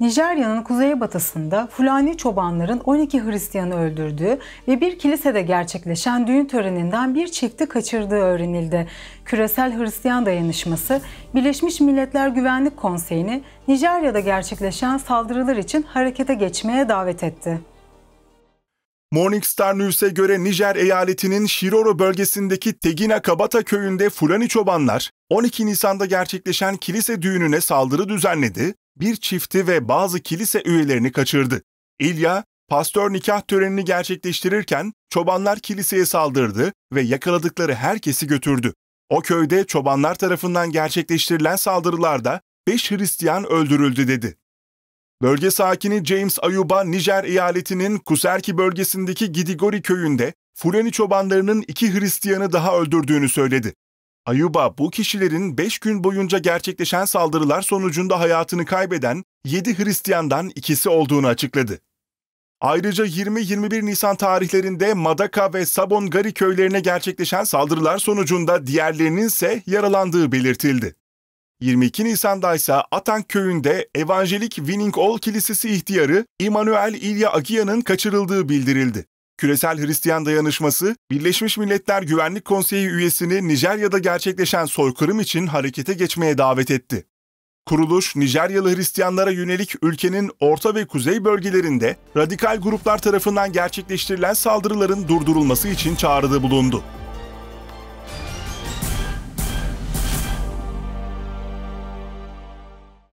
Nijerya'nın kuzeybatısında Fulani çobanların 12 Hristiyanı öldürdüğü ve bir kilisede gerçekleşen düğün töreninden bir çifti kaçırdığı öğrenildi. Küresel Hristiyan Dayanışması, Birleşmiş Milletler Güvenlik Konseyi'ni Nijerya'da gerçekleşen saldırılar için harekete geçmeye davet etti. Morningstar News'e göre Nijer eyaletinin Shiroro bölgesindeki Tegina Kabata köyünde Fulani çobanlar 12 Nisan'da gerçekleşen kilise düğününe saldırı düzenledi bir çifti ve bazı kilise üyelerini kaçırdı. İlya, pastör nikah törenini gerçekleştirirken çobanlar kiliseye saldırdı ve yakaladıkları herkesi götürdü. O köyde çobanlar tarafından gerçekleştirilen saldırılarda 5 Hristiyan öldürüldü dedi. Bölge sakini James Ayuba, Nijer eyaletinin Kuserki bölgesindeki Gidigori köyünde Fulani çobanlarının iki Hristiyanı daha öldürdüğünü söyledi. Ayuba bu kişilerin 5 gün boyunca gerçekleşen saldırılar sonucunda hayatını kaybeden 7 Hristiyandan ikisi olduğunu açıkladı. Ayrıca 20-21 Nisan tarihlerinde Madaka ve Sabongari köylerine gerçekleşen saldırılar sonucunda diğerlerinin ise yaralandığı belirtildi. 22 Nisan'da ise Atank köyünde Evangelik Winning All Kilisesi ihtiyarı İmanuel İlya Agia'nın kaçırıldığı bildirildi. Küresel Hristiyan Dayanışması, Birleşmiş Milletler Güvenlik Konseyi üyesini Nijerya'da gerçekleşen soykırım için harekete geçmeye davet etti. Kuruluş, Nijeryalı Hristiyanlara yönelik ülkenin orta ve kuzey bölgelerinde radikal gruplar tarafından gerçekleştirilen saldırıların durdurulması için çağrıda bulundu.